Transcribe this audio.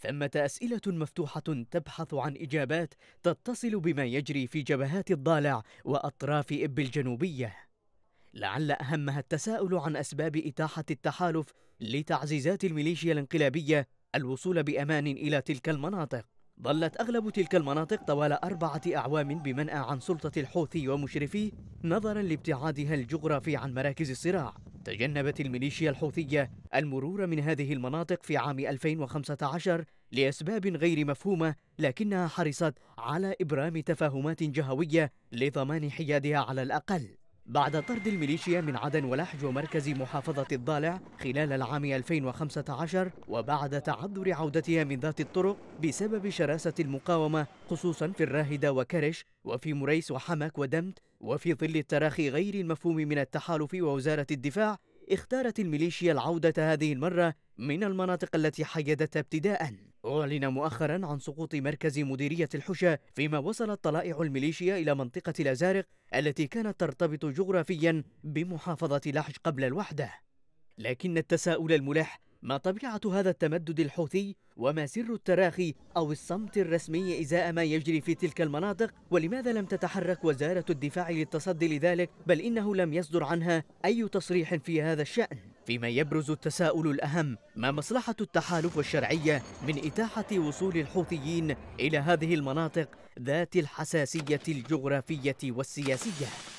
ثمة أسئلة مفتوحة تبحث عن إجابات تتصل بما يجري في جبهات الضالع وأطراف إب الجنوبية. لعل أهمها التساؤل عن أسباب إتاحة التحالف لتعزيزات الميليشيا الانقلابية الوصول بأمان إلى تلك المناطق. ظلت أغلب تلك المناطق طوال أربعة أعوام بمنأى عن سلطة الحوثي ومشرفيه نظرا لابتعادها الجغرافي عن مراكز الصراع تجنبت الميليشيا الحوثية المرور من هذه المناطق في عام 2015 لأسباب غير مفهومة لكنها حرصت على إبرام تفاهمات جهوية لضمان حيادها على الأقل بعد طرد الميليشيا من عدن ولحج ومركز محافظة الضالع خلال العام 2015 وبعد تعذر عودتها من ذات الطرق بسبب شراسة المقاومة خصوصا في الراهدة وكرش وفي مريس وحمك ودمت وفي ظل التراخي غير المفهوم من التحالف ووزارة الدفاع اختارت الميليشيا العودة هذه المرة من المناطق التي حيدتها ابتداء أعلن مؤخرا عن سقوط مركز مديرية الحشا فيما وصلت طلائع الميليشيا إلى منطقة الأزارق التي كانت ترتبط جغرافيا بمحافظة لحج قبل الوحدة لكن التساؤل الملح ما طبيعة هذا التمدد الحوثي وما سر التراخي أو الصمت الرسمي إزاء ما يجري في تلك المناطق ولماذا لم تتحرك وزارة الدفاع للتصدي لذلك بل إنه لم يصدر عنها أي تصريح في هذا الشأن فيما يبرز التساؤل الأهم ما مصلحة التحالف الشرعية من إتاحة وصول الحوثيين إلى هذه المناطق ذات الحساسية الجغرافية والسياسية